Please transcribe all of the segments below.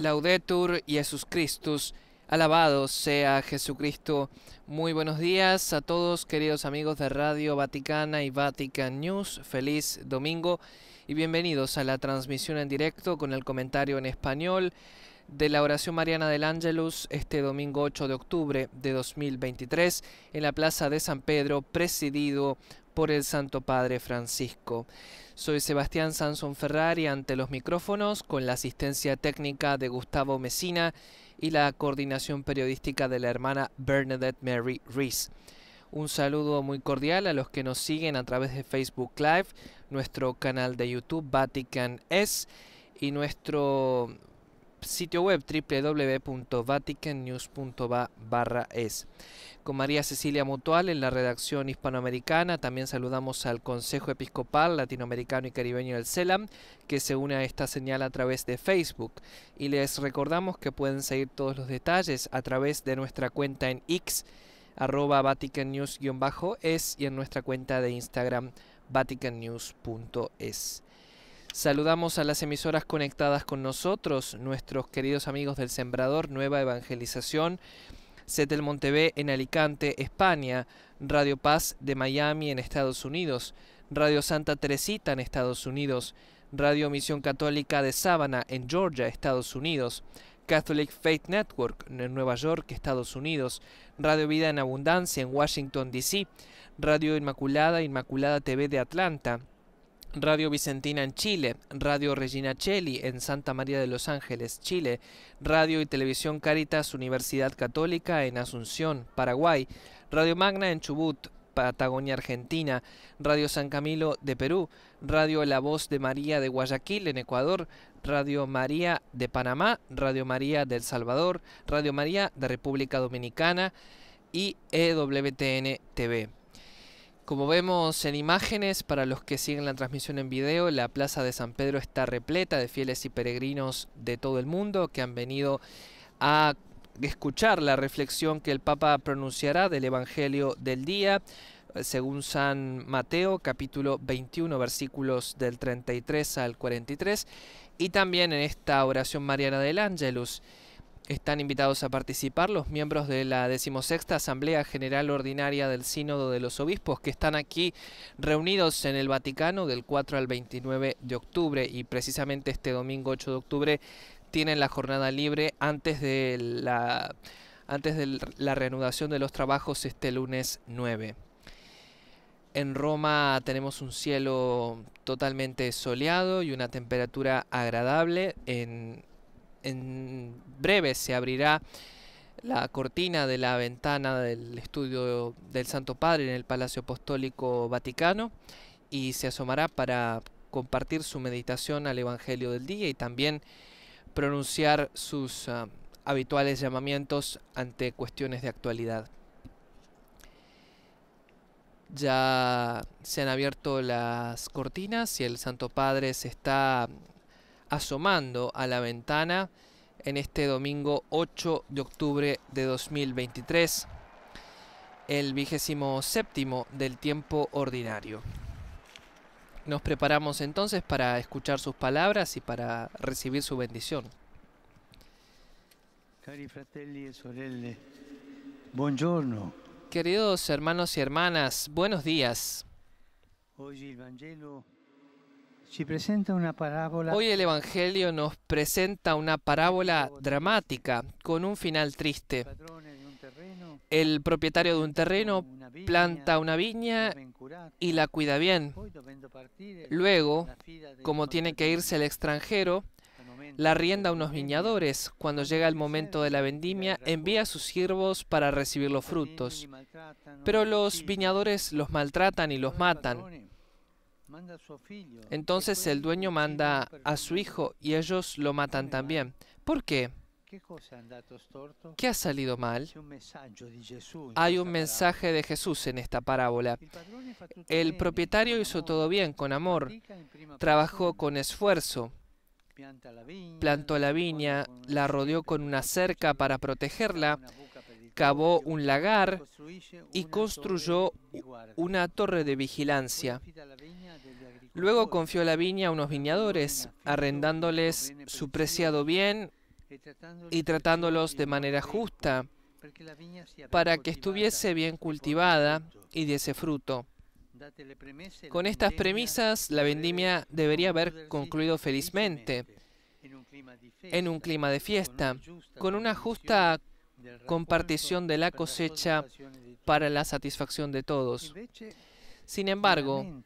Laudetur Jesus Christus. Alabado sea Jesucristo. Muy buenos días a todos, queridos amigos de Radio Vaticana y Vatican News. Feliz domingo y bienvenidos a la transmisión en directo con el comentario en español de la oración mariana del Ángelus este domingo 8 de octubre de 2023 en la Plaza de San Pedro, presidido por el Santo Padre Francisco. Soy Sebastián Sansón Ferrari ante los micrófonos con la asistencia técnica de Gustavo Mesina y la coordinación periodística de la hermana Bernadette Mary Rees. Un saludo muy cordial a los que nos siguen a través de Facebook Live, nuestro canal de YouTube Vatican S y nuestro sitio web www.vaticannews.va es. Con María Cecilia Mutual en la redacción hispanoamericana, también saludamos al Consejo Episcopal Latinoamericano y Caribeño del CELAM, que se une a esta señal a través de Facebook. Y les recordamos que pueden seguir todos los detalles a través de nuestra cuenta en X, arroba vaticannews es y en nuestra cuenta de Instagram vaticannews.es. Saludamos a las emisoras conectadas con nosotros, nuestros queridos amigos del Sembrador, Nueva Evangelización, Setel Montevé en Alicante, España, Radio Paz de Miami en Estados Unidos, Radio Santa Teresita en Estados Unidos, Radio Misión Católica de Sábana en Georgia, Estados Unidos, Catholic Faith Network en Nueva York, Estados Unidos, Radio Vida en Abundancia en Washington, D.C., Radio Inmaculada, Inmaculada TV de Atlanta, Radio Vicentina en Chile, Radio Regina Cheli en Santa María de los Ángeles, Chile, Radio y Televisión Caritas Universidad Católica en Asunción, Paraguay, Radio Magna en Chubut, Patagonia Argentina, Radio San Camilo de Perú, Radio La Voz de María de Guayaquil en Ecuador, Radio María de Panamá, Radio María del Salvador, Radio María de República Dominicana y EWTN TV. Como vemos en imágenes, para los que siguen la transmisión en video, la plaza de San Pedro está repleta de fieles y peregrinos de todo el mundo que han venido a escuchar la reflexión que el Papa pronunciará del Evangelio del día, eh, según San Mateo capítulo 21 versículos del 33 al 43, y también en esta oración mariana del Ángelus están invitados a participar los miembros de la decimosexta Asamblea General Ordinaria del Sínodo de los Obispos que están aquí reunidos en el Vaticano del 4 al 29 de octubre y precisamente este domingo 8 de octubre tienen la jornada libre antes de la, antes de la reanudación de los trabajos este lunes 9. En Roma tenemos un cielo totalmente soleado y una temperatura agradable. En en breve se abrirá la cortina de la ventana del estudio del Santo Padre en el Palacio Apostólico Vaticano y se asomará para compartir su meditación al Evangelio del día y también pronunciar sus ah, habituales llamamientos ante cuestiones de actualidad. Ya se han abierto las cortinas y el Santo Padre se está asomando a la ventana en este domingo 8 de octubre de 2023, el vigésimo séptimo del tiempo ordinario. Nos preparamos entonces para escuchar sus palabras y para recibir su bendición. Cari fratelli e sorelle, buongiorno. Queridos hermanos y hermanas, buenos días. Hoy el Hoy el Evangelio nos presenta una parábola dramática con un final triste. El propietario de un terreno planta una viña y la cuida bien. Luego, como tiene que irse el extranjero, la rienda a unos viñadores. Cuando llega el momento de la vendimia, envía a sus siervos para recibir los frutos. Pero los viñadores los maltratan y los matan. Entonces el dueño manda a su hijo y ellos lo matan también. ¿Por qué? ¿Qué ha salido mal? Hay un mensaje de Jesús en esta parábola. El propietario hizo todo bien, con amor, trabajó con esfuerzo, plantó la viña, la rodeó con una cerca para protegerla un lagar y construyó una torre de vigilancia. Luego confió la viña a unos viñadores, arrendándoles su preciado bien y tratándolos de manera justa para que estuviese bien cultivada y diese fruto. Con estas premisas, la vendimia debería haber concluido felizmente, en un clima de fiesta, con una justa compartición de la cosecha para la satisfacción de todos. Sin embargo,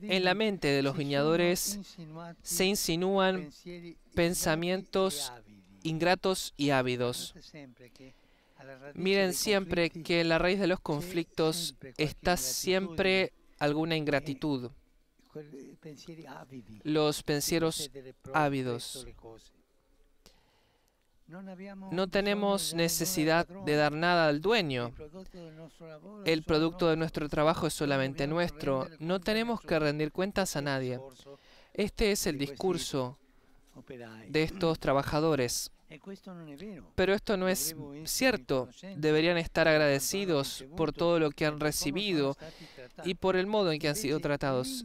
en la mente de los viñadores se insinúan pensamientos ingratos y ávidos. Miren siempre que la raíz de los conflictos está siempre alguna ingratitud, eh, los pensieros ávidos no tenemos necesidad de dar nada al dueño. El producto de nuestro trabajo es solamente nuestro. No tenemos que rendir cuentas a nadie. Este es el pues discurso de estos trabajadores. Pero esto no es cierto. Deberían estar agradecidos por todo lo que han recibido y por el modo en que han sido tratados.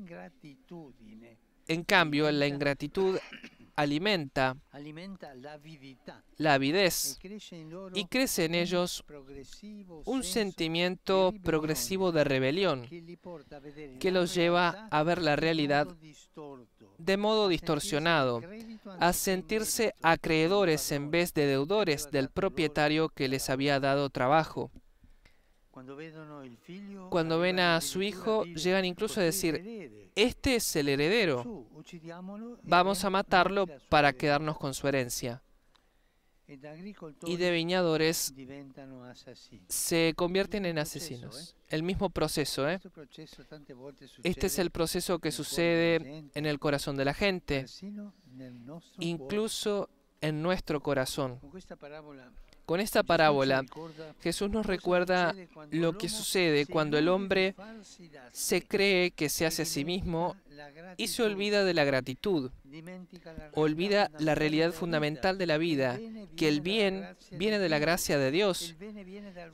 En cambio, la ingratitud alimenta la avidez y crece en ellos un sentimiento progresivo de rebelión que los lleva a ver la realidad de modo distorsionado, a sentirse acreedores en vez de deudores del propietario que les había dado trabajo. Cuando ven a su hijo, llegan incluso a decir, este es el heredero, vamos a matarlo para quedarnos con su herencia. Y de viñadores se convierten en este asesinos. ¿eh? El mismo proceso, ¿eh? Este, este es el proceso que sucede en el corazón de la gente, incluso en nuestro corazón. Con esta parábola, Jesús nos recuerda lo que sucede cuando el hombre se cree que se hace a sí mismo y se olvida de la gratitud, olvida la realidad fundamental de la vida, que el bien viene de la gracia de Dios,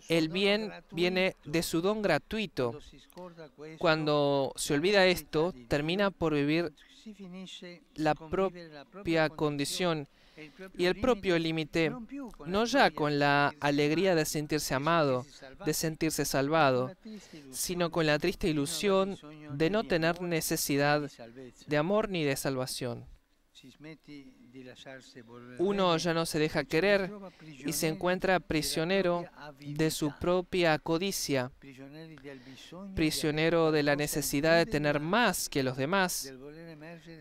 el bien viene de su don gratuito. Cuando se olvida esto, termina por vivir la propia condición y el propio límite, no ya con la alegría de sentirse amado, de sentirse salvado, sino con la triste ilusión de no tener necesidad de amor ni de salvación. Uno ya no se deja querer y se encuentra prisionero de su propia codicia, prisionero de la necesidad de tener más que los demás,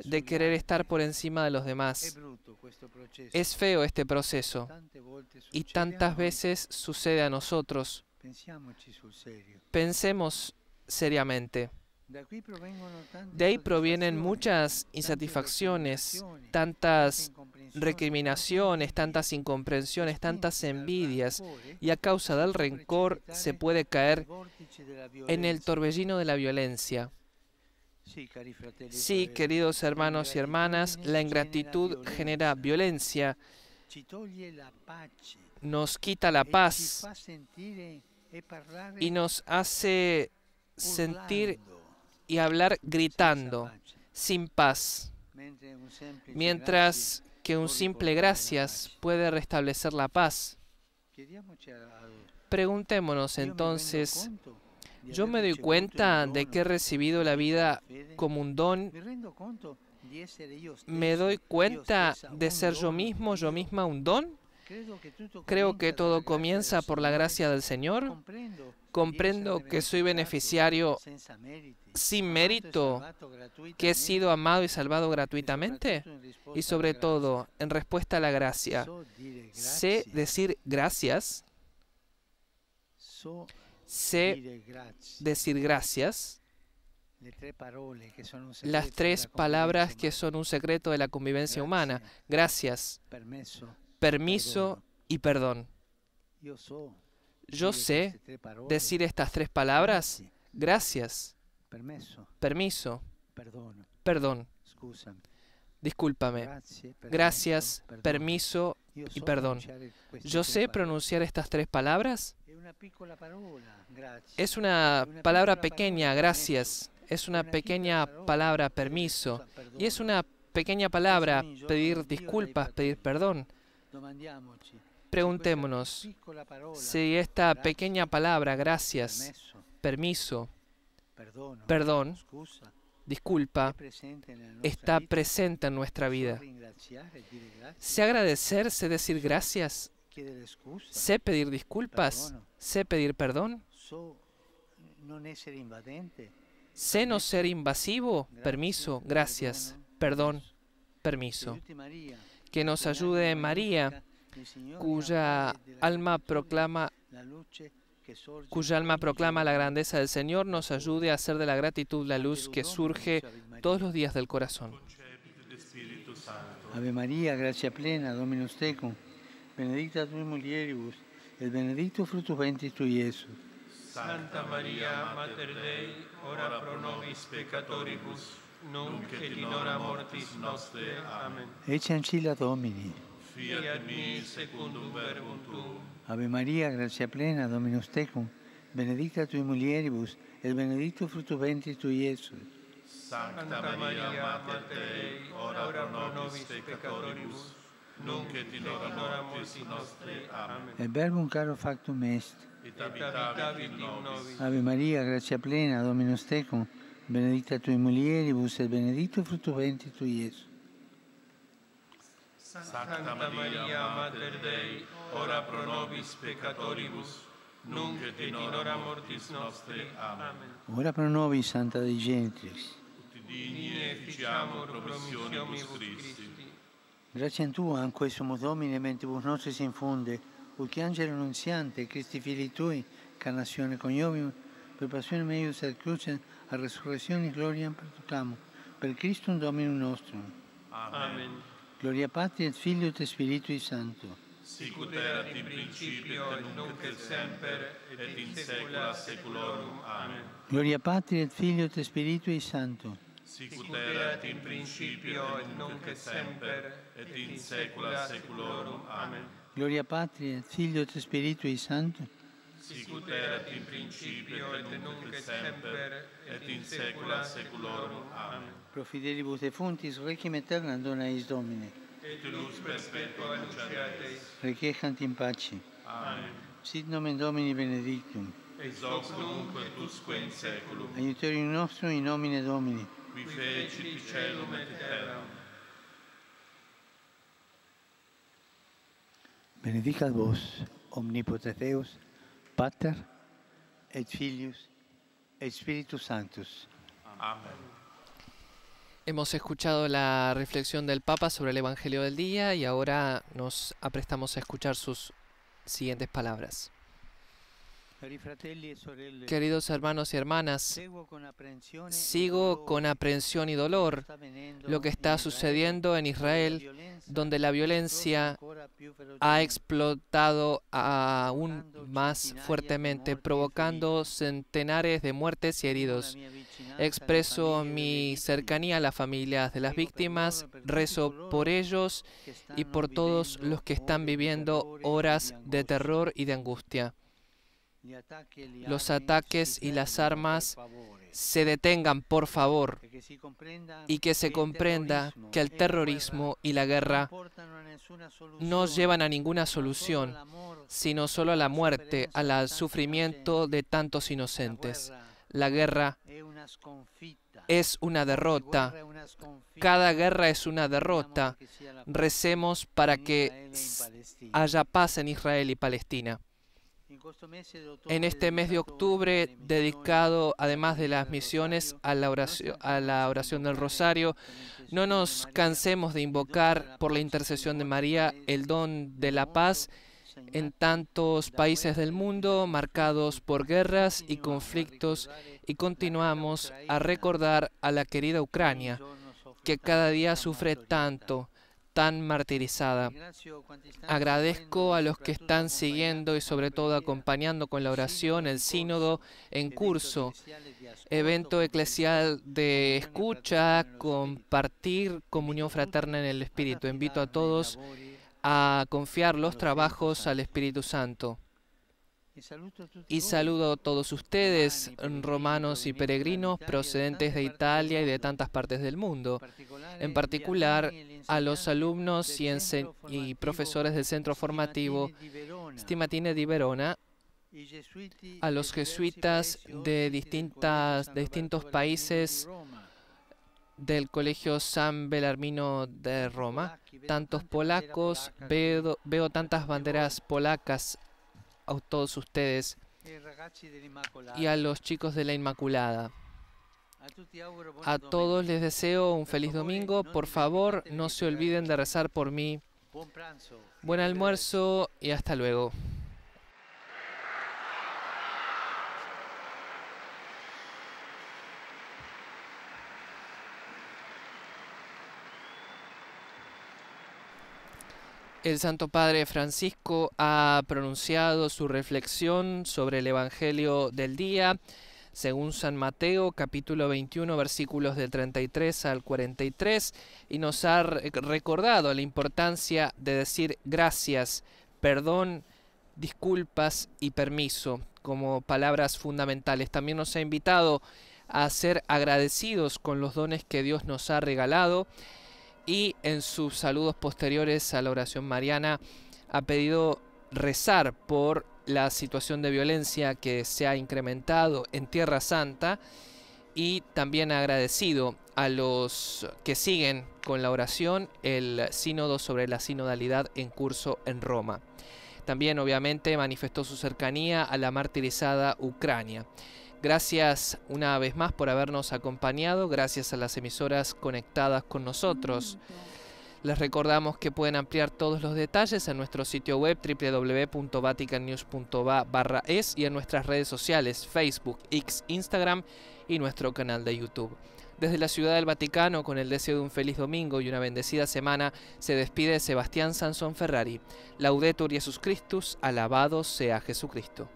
de querer estar por encima de los demás. Es este feo este proceso y tantas veces sucede a nosotros. Pensemos seriamente. De ahí provienen muchas insatisfacciones, tantas recriminaciones, tantas incomprensiones, tantas envidias, y a causa del rencor se puede caer en el torbellino de la violencia. Sí, queridos hermanos y hermanas, la ingratitud genera violencia, nos quita la paz eh, y nos hace sentir y hablar gritando, sin paz, mientras que un simple gracias puede restablecer la paz. Preguntémonos entonces, ¿yo me doy cuenta de que he recibido la vida como un don? ¿Me doy cuenta de ser yo mismo, yo misma un don? Creo que todo comienza por la gracia del Señor. Comprendo que soy beneficiario sin mérito, que he sido amado y salvado gratuitamente. Y sobre todo, en respuesta a la gracia, sé decir gracias. Sé decir gracias. Las tres palabras que son un secreto de la convivencia humana. Gracias permiso y perdón. Yo sé decir estas tres palabras, gracias, permiso, perdón. Discúlpame. Gracias, permiso y perdón. Yo sé pronunciar estas tres palabras. Es una palabra pequeña, gracias. Es una pequeña palabra, permiso. Y es una pequeña palabra, pedir disculpas, pedir perdón. Preguntémonos si esta pequeña palabra, gracias, permiso, perdón, disculpa, está presente en nuestra vida. Sé agradecer, sé decir gracias, sé pedir disculpas, sé pedir perdón, sé no ser invasivo, permiso, gracias, perdón, permiso que nos ayude María, cuya alma proclama cuya alma proclama la grandeza del Señor, nos ayude a hacer de la gratitud la luz que surge todos los días del corazón. Ave María, gracia plena, Dominus tecum, benedicta tu mulieribus, el benedicto fruto ventris tu Jesús. Santa María, Mater Dei, ora pro nobis peccatoribus, nunc et in hora mortis nostre. Amen. Ecce ancilla Domini. Fiat mi secundum verbum tuum. Ave Maria, grazia plena, Dominus tecum, benedicta tui mulieribus, et benedictus fructus ventris tui, Iesus. Sancta Maria, Mater Dei, ora pro nobis peccatoribus, nunc et in hora mortis nostre. Amen. Et verbum caro factum est. Et abitavit in nobis. Ave Maria, grazia plena, Dominus tecum, benedicta tua in mulieribus e benedetto il frutto venti tu, Gesù. Santa Maria, Mater Dei, ora pro nobis peccatoribus, nunc et in hora mortis nostre. Amen. Ora pro nobis, Santa Dei Genitrix. Ut digni efficiamo promissionibus Christi. Grazie a Tu, in questo Domine, mentre vos nostri si infonde, ut che angelo annunziante, Cristi figli Tui, carnazione cognomium, per passione meius ad crucem, la resurrezione e gloria per perducamo. Per Cristo un Domino nostro. Amen. Gloria Patria, et Filio Spirito e Santo. Sicut erat in principio, et nunc et semper, et in saecula saeculorum. Amen. Gloria Patria, et Filio Spirito e Santo. Sicut erat in principio, et nunc et semper, et in saecula saeculorum. Amen. Gloria Patria, et Filio Spirito e Santo sicut erat in principio et nunc et semper et in saecula saeculorum. Amen. Pro fidelibus defuntis requiem aeternam dona eis Domine. Et lux perpetua luceat eis. Requiescant in pace. Amen. Sit nomen Domini benedictum. Ex hoc nunc et usque in saeculum. Aiuterium nostrum in nomine Domini. Qui fecit celum et terram. Benedicat vos, omnipotens Deus, Pater et Filius et Sanctus. Amén. Hemos escuchado la reflexión del Papa sobre el Evangelio del Día y ahora nos aprestamos a escuchar sus siguientes palabras. Queridos hermanos y hermanas, sigo con aprensión y dolor lo que está sucediendo en Israel, donde la violencia ha explotado aún más fuertemente, provocando centenares de muertes y heridos. Expreso mi cercanía a las familias de las víctimas, rezo por ellos y por todos los que están viviendo horas de terror y de angustia los ataques y las armas se detengan, por favor, y que se comprenda que el terrorismo y la guerra no llevan a ninguna solución, sino solo a la muerte, al sufrimiento de tantos inocentes. La guerra es una derrota. Cada guerra es una derrota. Recemos para que haya paz en Israel y Palestina en este mes de octubre dedicado, además de las misiones, a la, oración, del rosario. No nos cansemos de invocar por la intercesión de María el don de la paz en tantos países del mundo marcados por guerras y conflictos y continuamos a recordar a la querida Ucrania que cada día sufre tanto tan martirizada. Agradezco a los que están siguiendo y sobre todo acompañando con la oración el sínodo en curso, evento eclesial de escucha, compartir comunión fraterna en el Espíritu. Invito a todos a confiar los trabajos al Espíritu Santo. Y saludo a todos ustedes, romanos y peregrinos procedentes de Italia y de tantas partes del mundo, en particular a los alumnos y, profesores del Centro Formativo Stimatine di Verona, a los jesuitas de, distintos países del Colegio San Belarmino de Roma, tantos polacos, veo tantas banderas polacas a todos ustedes y a los chicos de la Inmaculada. A todos les deseo un feliz domingo. Por favor, no se olviden de rezar por mí. Buen almuerzo y hasta luego. El Santo Padre Francisco ha pronunciado su reflexión sobre el Evangelio del día según San Mateo capítulo 21 versículos del 33 al 43 y nos ha recordado la importancia de decir gracias, perdón, disculpas y permiso como palabras fundamentales. También nos ha invitado a ser agradecidos con los dones que Dios nos ha regalado y en sus saludos posteriores a la oración mariana ha pedido rezar por la situación de violencia que se ha incrementado en Tierra Santa y también ha agradecido a los que siguen con la oración el sínodo sobre la sinodalidad en curso en Roma. También obviamente manifestó su cercanía a la martirizada Ucrania. Gracias una vez más por habernos acompañado, gracias a las emisoras conectadas con nosotros. Les recordamos que pueden ampliar todos los detalles en nuestro sitio web www.vaticannews.va es y en nuestras redes sociales Facebook, X, Instagram y nuestro canal de YouTube. Desde la Ciudad del Vaticano, con el deseo de un feliz domingo y una bendecida semana, se despide Sebastián Sansón Ferrari. Laudetur Jesus Christus, alabado sea Jesucristo.